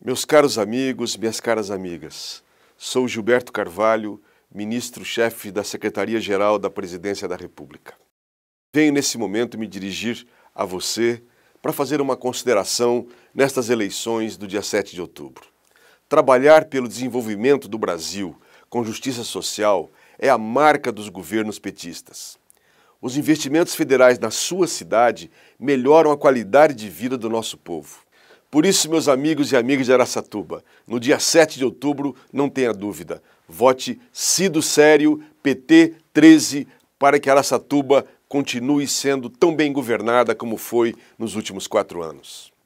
Meus caros amigos, minhas caras amigas, sou Gilberto Carvalho, ministro-chefe da Secretaria-Geral da Presidência da República. Venho nesse momento me dirigir a você para fazer uma consideração nestas eleições do dia 7 de outubro. Trabalhar pelo desenvolvimento do Brasil com justiça social é a marca dos governos petistas. Os investimentos federais na sua cidade melhoram a qualidade de vida do nosso povo por isso, meus amigos e amigas de Aracatuba, no dia 7 de outubro, não tenha dúvida, vote Cido Sério PT 13 para que Aracatuba continue sendo tão bem governada como foi nos últimos quatro anos.